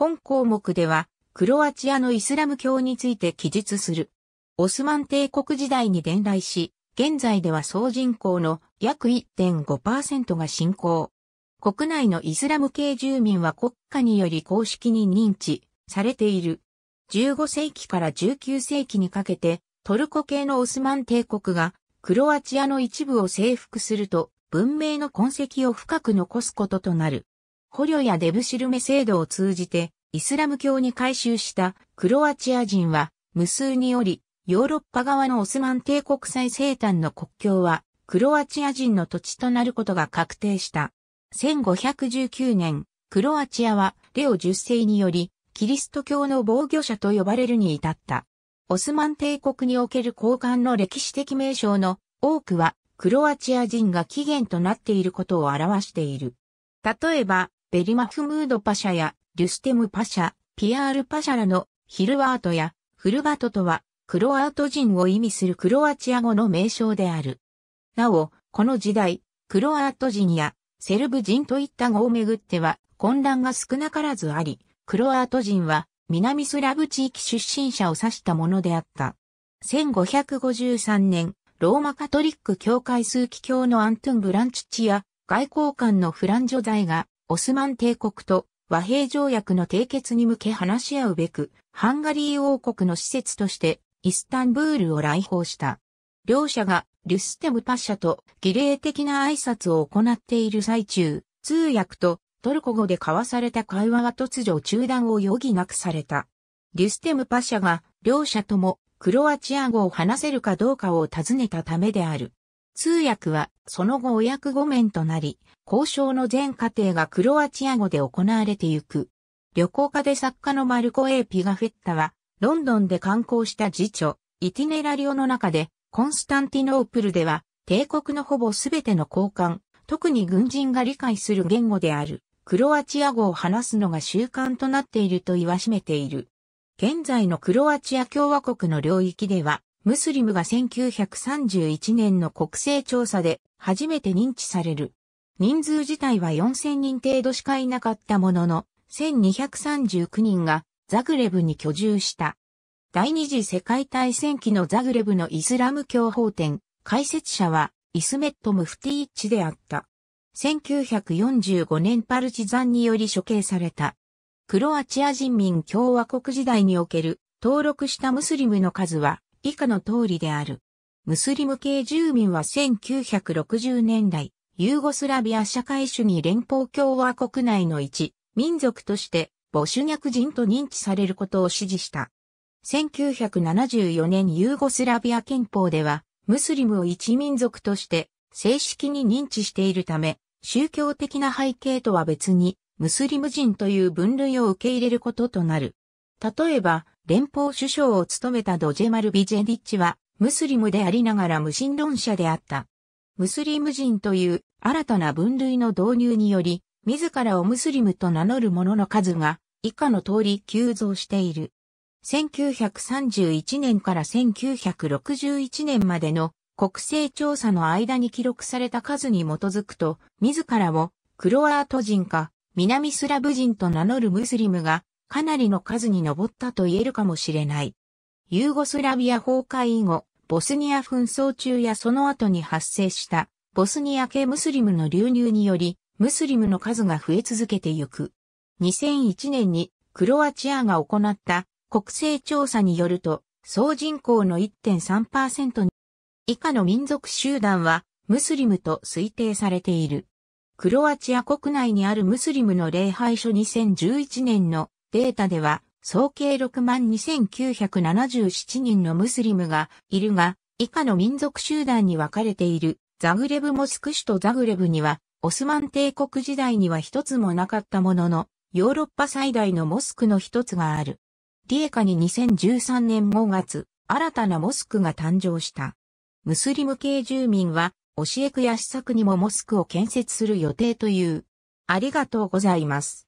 本項目では、クロアチアのイスラム教について記述する。オスマン帝国時代に伝来し、現在では総人口の約1.5%が信仰。国内のイスラム系住民は国家により公式に認知されている。15世紀から19世紀にかけてトルコ系のオスマン帝国がクロアチアの一部を征服すると文明の痕跡を深く残すこととなる。捕虜やデブシルメ制度を通じて、イスラム教に改宗したクロアチア人は、無数により、ヨーロッパ側のオスマン帝国最西端の国境は、クロアチア人の土地となることが確定した。1519年、クロアチアは、レオ10世により、キリスト教の防御者と呼ばれるに至った。オスマン帝国における交換の歴史的名称の多くは、クロアチア人が起源となっていることを表している。例えば、ベリマフムードパシャやリュステムパシャ、ピアールパシャらのヒルワートやフルバトとはクロアート人を意味するクロアチア語の名称である。なお、この時代、クロアート人やセルブ人といった語をめぐっては混乱が少なからずあり、クロアート人は南スラブ地域出身者を指したものであった。1553年、ローマカトリック教会枢機教のアントゥン・ブランチチや外交官のフランジョザイがオスマン帝国と和平条約の締結に向け話し合うべく、ハンガリー王国の施設としてイスタンブールを来訪した。両者がリュステムパッシャと儀礼的な挨拶を行っている最中、通訳とトルコ語で交わされた会話は突如中断を余儀なくされた。リュステムパッシャが両者ともクロアチア語を話せるかどうかを尋ねたためである。通訳はその後お役御免となり、交渉の全過程がクロアチア語で行われてゆく。旅行家で作家のマルコ・エー・ピガフェッタは、ロンドンで観光した次女、イティネラリオの中で、コンスタンティノープルでは、帝国のほぼすべての交換、特に軍人が理解する言語である、クロアチア語を話すのが習慣となっていると言わしめている。現在のクロアチア共和国の領域では、ムスリムが1931年の国勢調査で初めて認知される。人数自体は4000人程度しかいなかったものの、1239人がザグレブに居住した。第二次世界大戦期のザグレブのイスラム教法典、解説者はイスメット・ムフティーッチであった。1945年パルチザンにより処刑された。クロアチア人民共和国時代における登録したムスリムの数は以下の通りである。ムスリム系住民は1960年代、ユーゴスラビア社会主義連邦共和国内の一、民族として、母主逆人と認知されることを支持した。1974年ユーゴスラビア憲法では、ムスリムを一民族として正式に認知しているため、宗教的な背景とは別に、ムスリム人という分類を受け入れることとなる。例えば、連邦首相を務めたドジェマル・ビジェディッチは、ムスリムでありながら無神論者であった。ムスリム人という新たな分類の導入により、自らをムスリムと名乗る者の数が以下の通り急増している。1931年から1961年までの国勢調査の間に記録された数に基づくと、自らをクロアート人か南スラブ人と名乗るムスリムがかなりの数に上ったと言えるかもしれない。ユーゴスラビア崩壊以後、ボスニア紛争中やその後に発生したボスニア系ムスリムの流入により、ムスリムの数が増え続けてゆく。2001年にクロアチアが行った国勢調査によると、総人口の1.3%以下の民族集団はムスリムと推定されている。クロアチア国内にあるムスリムの礼拝所2011年のデータでは、総計6万2977人のムスリムがいるが、以下の民族集団に分かれている。ザグレブモスク市とザグレブには、オスマン帝国時代には一つもなかったものの、ヨーロッパ最大のモスクの一つがある。リエカに2013年5月、新たなモスクが誕生した。ムスリム系住民は、教え区や施策にもモスクを建設する予定という。ありがとうございます。